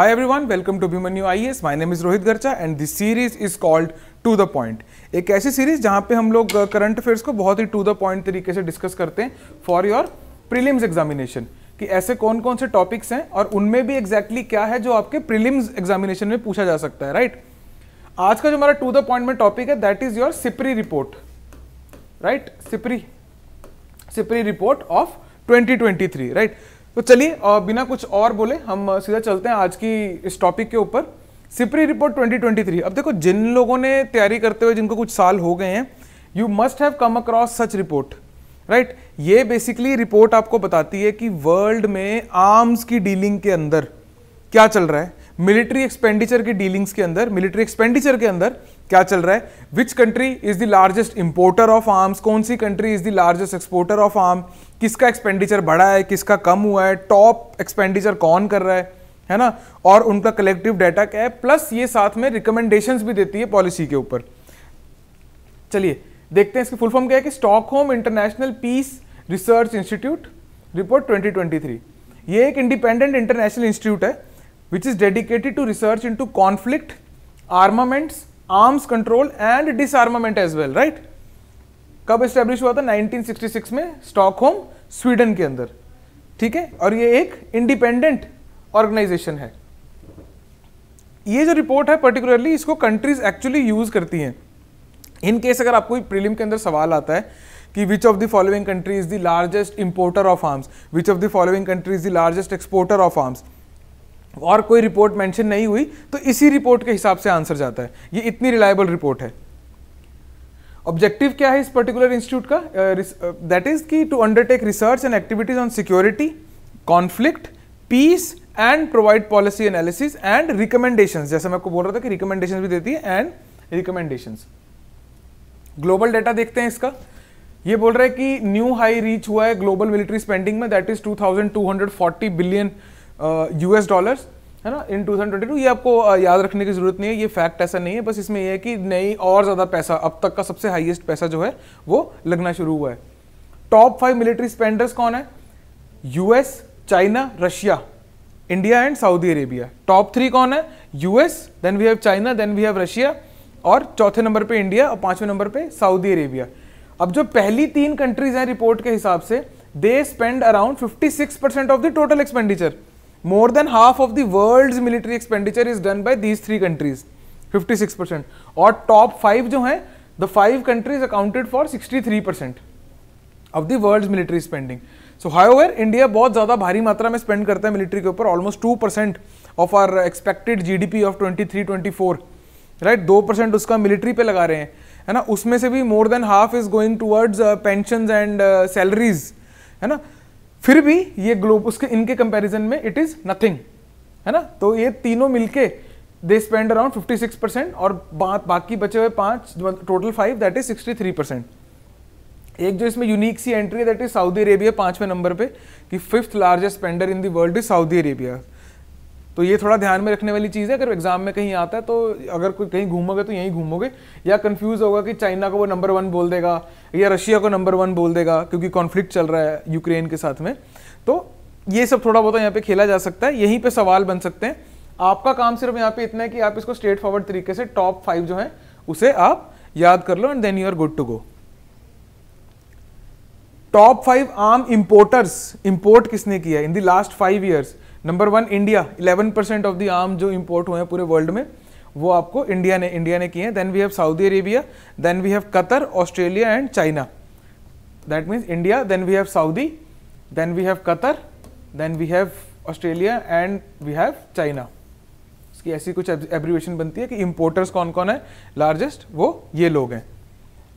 Hi everyone, welcome to Bhimanyu IAS. My name is Rohit Garcha and this series is called to the point एक ऐसी series जहां पे हम लोग current uh, affairs को बहुत ही टू द पॉइंट तरीके से डिस्कस करते हैं फॉर योर प्रीलिम्स एग्जामिनेशन कि ऐसे कौन कौन से टॉपिक्स हैं और उनमें भी एग्जैक्टली exactly क्या है जो आपके प्रीलिम्स एग्जामिनेशन में पूछा जा सकता है राइट right? आज का जो हमारा टू द पॉइंट में टॉपिक है that is your SIPRI report right SIPRI SIPRI report of 2023 right right? तो चलिए बिना कुछ और बोले हम सीधा चलते हैं आज की इस टॉपिक के ऊपर सिपरी रिपोर्ट 2023 अब देखो जिन लोगों ने तैयारी करते हुए जिनको कुछ साल हो गए हैं you must have come across such report right ये बेसिकली रिपोर्ट आपको बताती है कि वर्ल्ड में आर्म्स की डीलिंग के अंदर क्या चल रहा है मिलिट्री एक्सपेंडिचर की डीलिंग्स के अंदर मिलिट्री एक्सपेंडिचर के अंदर क्या चल रहा है which country is the largest importer of arms कौन सी country is the largest exporter of arm किसका एक्सपेंडिचर बढ़ा है किसका कम हुआ है टॉप एक्सपेंडिचर कौन कर रहा है है ना और उनका कलेक्टिव डाटा क्या है प्लस ये साथ में रिकमेंडेशन भी देती है पॉलिसी के ऊपर चलिए देखते हैं इसकी फुल फॉर्म क्या है कि Stockholm international peace research institute report 2023 ये एक इंडिपेंडेंट इंटरनेशनल इंस्टीट्यूट है which is dedicated to research into conflict armaments arms control and disarmament as well right कब स्टेब्लिश हुआ था 1966 में स्टॉकहोम स्वीडन के अंदर ठीक है और ये एक इंडिपेंडेंट ऑर्गेनाइजेशन है ये जो रिपोर्ट है पर्टिकुलरली इसको कंट्रीज एक्चुअली यूज करती हैं इन केस अगर आपको प्रीलिम के अंदर सवाल आता है कि which of the following country is the largest importer of arms which of the following country is the largest exporter of arms और कोई रिपोर्ट मेंशन नहीं हुई तो इसी रिपोर्ट के हिसाब से आंसर जाता है ये इतनी रिलायबल रिपोर्ट है ऑब्जेक्टिव क्या है इस पर्टिकुलर इंस्टीट्यूट का दैट इज की to undertake research and activities on security conflict peace and provide policy analysis and recommendation जैसे मैं आपको बोल रहा था कि रिकमेंडेशन भी देती है एंड रिकमेंडेशन ग्लोबल डेटा देखते हैं इसका ये बोल रहा है कि न्यू हाई रीच हुआ है ग्लोबल मिलिट्री स्पेंडिंग में that is 2240 billion US dollar है ना इन 2022 ये आपको याद रखने की जरूरत नहीं है ये फैक्ट ऐसा नहीं है बस इसमें यह है कि नई और ज़्यादा पैसा अब तक का सबसे हाईएस्ट पैसा जो है वो लगना शुरू हुआ है टॉप फाइव मिलिट्री स्पेंडर्स कौन है US China Russia India and Saudi Arabia top three कौन है US then we have China then we have Russia और चौथे नंबर पे इंडिया और पांचवें नंबर पे सऊदी अरेबिया अब जो पहली तीन कंट्रीज हैं रिपोर्ट के हिसाब से they spend around 56 percent of the total expenditure more than half of the military expenditure is done by these three countries fifty six percent और टॉप फाइव जो है the five countries accounted for sixty three percent of the world's military spending so high over India बहुत ज़्यादा भारी मात्रा में spend करता है मिलिट्री के ऊपर almost two percent of our expected G D P of twenty three twenty four right दो परसेंट उसका मिलिट्री पे लगा रहे हैं है ना उसमें से भी more than half is going towards pension and salaries है ना फिर भी ये ग्लोब उसके इनके कंपैरिजन में इट इज नथिंग है ना तो ये तीनों मिलके दे स्पेंड अराउंड 56 परसेंट और बा, बाकी बचे हुए पांच total five that is 63 percent एक जो इसमें यूनिक सी एंट्री है दैट इज सऊदी अरेबिया पांचवें नंबर पे कि fifth largest spender in the world is Saudi Arabia तो ये थोड़ा ध्यान में रखने वाली चीज़ है अगर एग्जाम में कहीं आता है तो अगर कोई कहीं घूमोगे तो यहीं घूमोगे या कन्फ्यूज़ होगा कि चाइना को वो नंबर वन बोल देगा या रशिया को नंबर वन बोल देगा क्योंकि कॉन्फ्लिक्ट चल रहा है यूक्रेन के साथ में तो ये सब थोड़ा बहुत यहाँ पे खेला जा सकता है यहीं पे सवाल बन सकते हैं आपका काम सिर्फ यहाँ पे इतना है कि आप इसको स्ट्रेट फॉरवर्ड तरीके से टॉप फाइव जो है उसे आप याद कर लो and then you are good to go top five आम इंपोर्टर्स इंपोर्ट किसने किया in the last five years number one India 11 percent of the arm जो इम्पोर्ट हुए हैं पूरे वर्ल्ड में वो आपको इंडिया ने इंडिया ने किए हैं then we have Saudi Arabia then we have Qatar Australia and China that means India then we have Saudi then we have Qatar then we have Australia and we have China इसकी ऐसी कुछ abbreviation बनती है कि importers कौन कौन है largest वो ये लोग हैं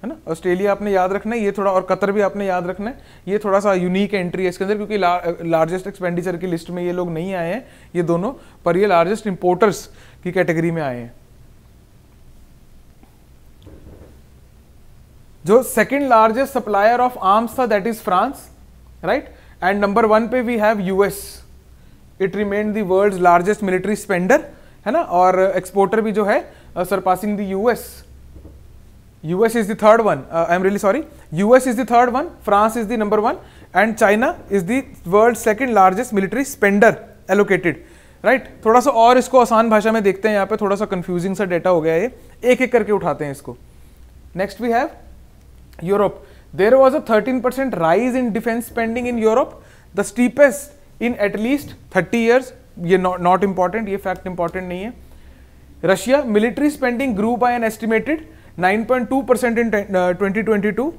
है ना ऑस्ट्रेलिया आपने याद रखना है ये थोड़ा और कतर भी आपने याद रखना है ये थोड़ा सा यूनिक एंट्री है इसके अंदर क्योंकि ला, लार्जेस्ट एक्सपेंडिचर की लिस्ट में ये लोग नहीं आए हैं ये दोनों पर ये लार्जेस्ट इंपोर्टर्स की कैटेगरी में आए हैं जो second largest supplier of arms था that is France right and number one पे we have US it remain the world largest military spender है ना और एक्सपोर्टर भी जो है surpassing the US US is the third one. Uh, I'm really sorry. US is the third one. France is the number one, and China is the world's second largest military spender allocated. Right right? थोड़ा सा और इसको आसान भाषा में देखते हैं यहाँ पे थोड़ा सा कंफ्यूजिंग सा डेटा हो गया ये एक एक करके उठाते हैं इसको next we have Europe there was a thirteen percent rise in defence spending in Europe the steepest in at least thirty years ये नॉट इंपॉर्टेंट ये फैक्ट इंपॉर्टेंट नहीं है Russia military spending grew by an estimated 9.2 percent in twenty uh,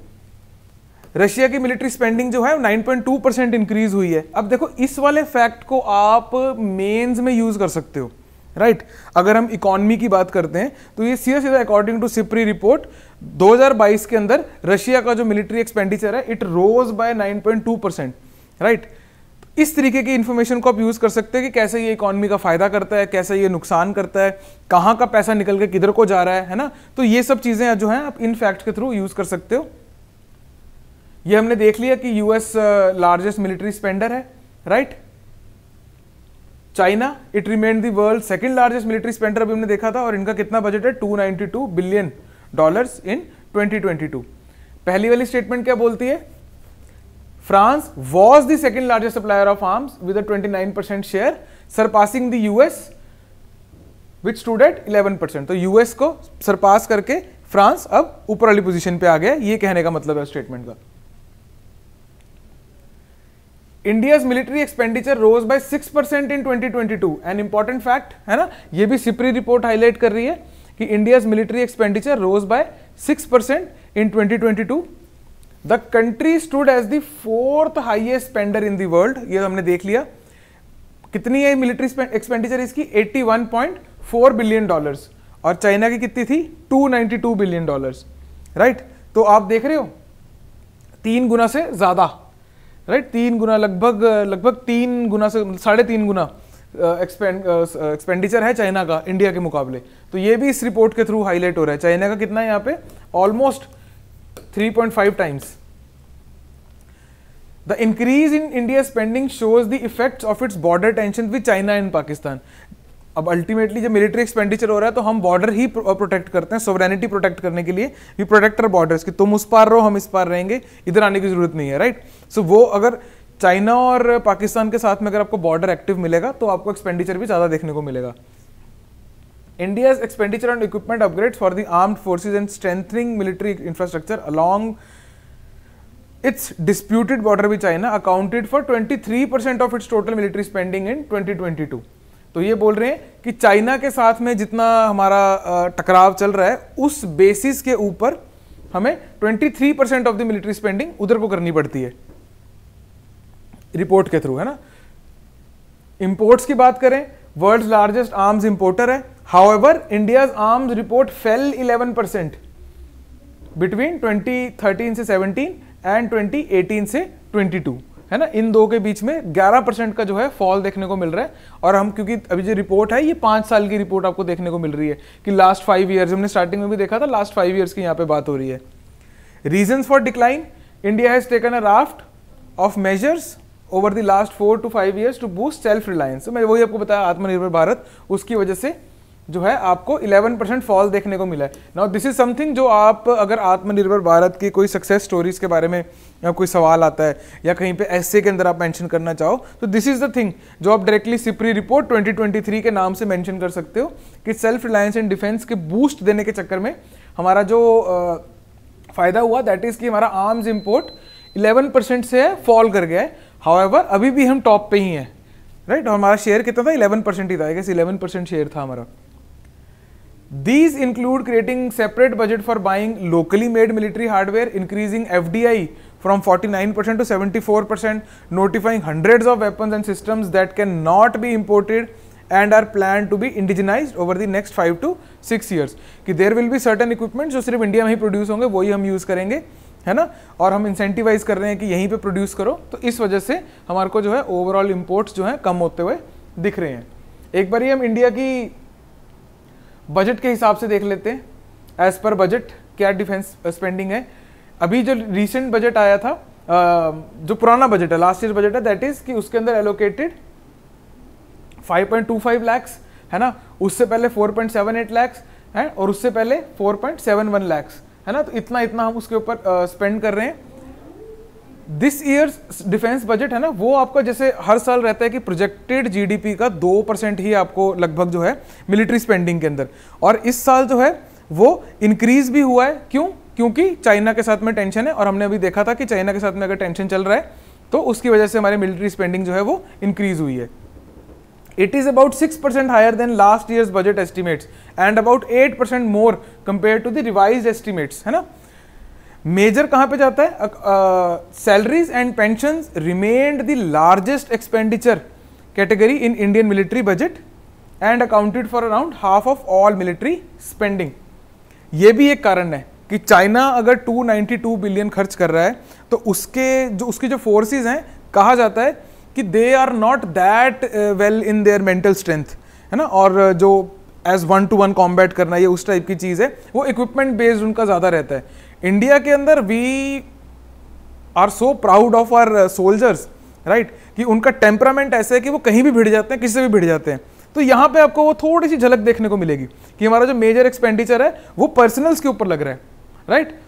Russia की military spending जो है 9.2 percent increase हुई है अब देखो इस वाले फैक्ट को आप मेंस में यूज कर सकते हो राइट right? अगर हम इकोनॉमी की बात करते हैं तो ये सीधा सीधा अकॉर्डिंग टू सिप्री रिपोर्ट 2022 के अंदर रशिया का जो मिलिट्री एक्सपेंडिचर है it rose by 9.2 percent right right? इस तरीके की इन्फॉर्मेशन को आप यूज़ कर सकते हैं कि कैसे ये इकॉनमी का फ़ायदा करता है कैसे ये नुकसान करता है कहाँ का पैसा निकल के किधर को जा रहा है है ना तो ये सब चीज़ें जो हैं आप इन फैक्ट के थ्रू यूज़ कर सकते हो ये हमने देख लिया कि यूएस लार्जेस्ट मिलिट्री स्पेंडर है right China it remain the world second largest military spender अभी हमने देखा था और इनका कितना बजट है 292 बिलियन डॉलर्स इन 2022 पहली वाली स्टेटमेंट क्या बोलती है France was the second largest supplier of arms with a 29% share, surpassing the US, which stood at 11%. तो US को सरपास करके फ्रांस अब ऊपर वाली पोजीशन पे आ गया ये कहने का मतलब है स्टेटमेंट का India's military expenditure rose by 6% percent in 2022 an important fact है ना ये भी सिपरी रिपोर्ट हाईलाइट कर रही है कि India's military expenditure rose by 6% percent in 2022 the country stood as the fourth highest spender in the world ये हमने देख लिया कितनी है मिलिट्री एक्सपेंडिचर इसकी 81.4 बिलियन डॉलर्स और चाइना की कितनी थी 292 बिलियन डॉलर्स राइट तो आप देख रहे हो तीन गुना से ज़्यादा राइट तीन गुना लगभग लगभग तीन गुना से साढ़े तीन गुना एक्सपेंडिचर है चाइना का इंडिया के मुकाबले तो ये भी इस रिपोर्ट के थ्रू हाईलाइट हो रहा है चाइना का कितना है यहाँ पे almost 3.5 times. The increase in India's spending shows the effects of its border tension with China and Pakistan. अब अल्टीमेटली जब मिलिट्री एक्सपेंडिचर हो रहा है तो हम बॉर्डर ही प्रोटेक्ट uh, करते हैं सोवरेनिटी प्रोटेक्ट करने के लिए वी प्रोटेक्ट आर बॉर्डर्स कि तुम उस पार रहो हम इस पार रहेंगे इधर आने की जरूरत नहीं है राइट सो so, वो अगर चाइना और पाकिस्तान के साथ में अगर आपको बॉर्डर एक्टिव मिलेगा तो आपको एक्सपेंडिचर भी ज़्यादा देखने को मिलेगा India's expenditure on equipment upgrades for the armed forces and strengthening military infrastructure along its disputed border with China accounted for 23% of its total military spending in 2022. तो ये बोल रहे हैं कि चाइना के साथ में जितना हमारा टकराव चल रहा है उस बेसिस के ऊपर हमें 23 percent of the military spending उधर को करनी पड़ती है रिपोर्ट के थ्रू है ना इंपोर्ट्स की बात करें वर्ल्ड्स लार्जेस्ट आर्म्स इंपोर्टर है However, India's arms report fell 11% between 2013 से 17 and 2018 से 22 है ना इन दो के बीच में 11 परसेंट का जो है फॉल देखने को मिल रहा है और हम क्योंकि अभी जो रिपोर्ट है ये पांच साल की रिपोर्ट आपको देखने को मिल रही है कि लास्ट फाइव ईयर्स हमने स्टार्टिंग में भी देखा था लास्ट फाइव ईयर्स की यहाँ पे बात हो रही है reason for decline India has taken a raft of measures over the last four to five years to boost self reliance मैं वही आपको बताया आत्मनिर्भर भारत उसकी वजह से जो है आपको 11 परसेंट फॉल देखने को मिला है नाउ दिस इज समथिंग जो आप अगर आत्मनिर्भर भारत की कोई सक्सेस स्टोरीज के बारे में कोई सवाल आता है या कहीं पे ऐसे के अंदर आप मेंशन करना चाहो तो दिस इज द थिंग जो आप डायरेक्टली सिपरी रिपोर्ट 2023 के नाम से मेंशन कर सकते हो कि सेल्फ रिलायंस एंड डिफेंस के बूस्ट देने के चक्कर में हमारा जो फ़ायदा हुआ दैट इज़ कि हमारा आर्म्स इम्पोर्ट इलेवन परसेंट से फॉल कर गया है हाउएवर अभी भी हम टॉप पे ही हैं राइट right? और हमारा शेयर कितना था इलेवन परसेंट ही था आई गेस परसेंट शेयर था हमारा these include creating separate budget for buying locally made military hardware increasing F D I from forty nine percent to seventy four percent notifying hundred of weapon and system that can not be imported and are plan to be indigenise over the next five to six years कि there will भी certain equipment जो सिर्फ India में ही produce होंगे वही हम use करेंगे है ना और हम इंसेंटिवाइज कर रहे हैं कि यहीं पर प्रोड्यूस करो तो इस वजह से हमारे को जो है ओवरऑल इम्पोर्ट जो है कम होते हुए दिख रहे हैं एक बार ही हम इंडिया की बजट के हिसाब से देख लेते हैं एज पर बजट क्या डिफेंस स्पेंडिंग है अभी जो रिसेंट बजट आया था जो पुराना बजट है लास्ट ईयर बजट है दैट इज कि उसके अंदर एलोकेटेड 5.25 लैक्स है ना उससे पहले 4.78 एट है और उससे पहले 4.71 लैक्स है ना तो इतना इतना हम उसके ऊपर स्पेंड कर रहे हैं दिस ईयर डिफेंस बजट है ना वो आपका जैसे हर साल रहता है कि प्रोजेक्टेड जीडीपी का दो परसेंट ही आपको लगभग जो है मिलिट्री स्पेंडिंग के अंदर और इस साल जो है वो इंक्रीज भी हुआ है क्यों क्योंकि चाइना के साथ में टेंशन है और हमने अभी देखा था कि चाइना के साथ में अगर टेंशन चल रहा है तो उसकी वजह से हमारी मिलिट्री स्पेंडिंग जो है वो इंक्रीज हुई है it is about six percent higher than last year budget estimates and about eight percent more compare to the revise estimates है ना मेजर कहाँ पे जाता है salaries and pension remained the largest expenditure category in Indian military budget and accounted for around half of all military spending ये भी एक कारण है कि चाइना अगर 292 बिलियन खर्च कर रहा है तो उसके जो उसकी जो फोर्सेस हैं कहा जाता है कि they are not that well in their mental strength है ना और जो as one to one combat करना ये उस टाइप की चीज़ है वो इक्विपमेंट बेस्ड उनका ज़्यादा रहता है इंडिया के अंदर we are so proud of our soldiers right कि उनका टेम्परामेंट ऐसा है कि वो कहीं भी भिड़ जाते हैं किसी से भी भिड़ जाते हैं तो यहाँ पे आपको वो थोड़ी सी झलक देखने को मिलेगी कि हमारा जो मेजर एक्सपेंडिचर है वो पर्सनल्स के ऊपर लग रहा है right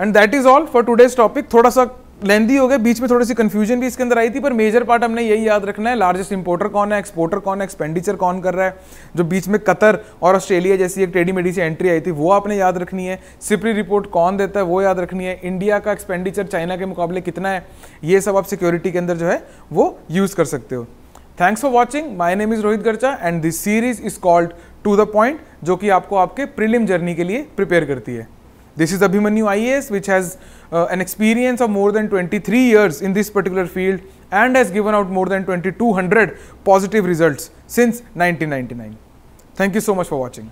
and that is all for today's topic थोड़ा सा लेंदी हो गए बीच में थोड़ी सी कंफ्यूजन भी इसके अंदर आई थी पर मेजर पार्ट हमने यही याद रखना है लार्जेस्ट इंपोर्टर कौन है एक्सपोर्टर कौन है एक्सपेंडिचर कौन कर रहा है जो बीच में कतर और ऑस्ट्रेलिया जैसी एक टेडी मेडी से एंट्री आई थी वो आपने याद रखनी है सिपरी रिपोर्ट कौन देता है वो याद रखनी है इंडिया का एक्सपेंडिचर चाइना के मुकाबले कितना है ये सब आप सिक्योरिटी के अंदर जो है वो यूज़ कर सकते हो thanks for watching my name is Rohit Garcha and this series is called to the point जो कि आपको आपके प्रिलिम जर्नी के लिए प्रिपेयर करती है This is Abhimanyu IAS which has uh, an experience of more than 23 years in this particular field and has given out more than 2200 positive results since 1999. Thank you so much for watching.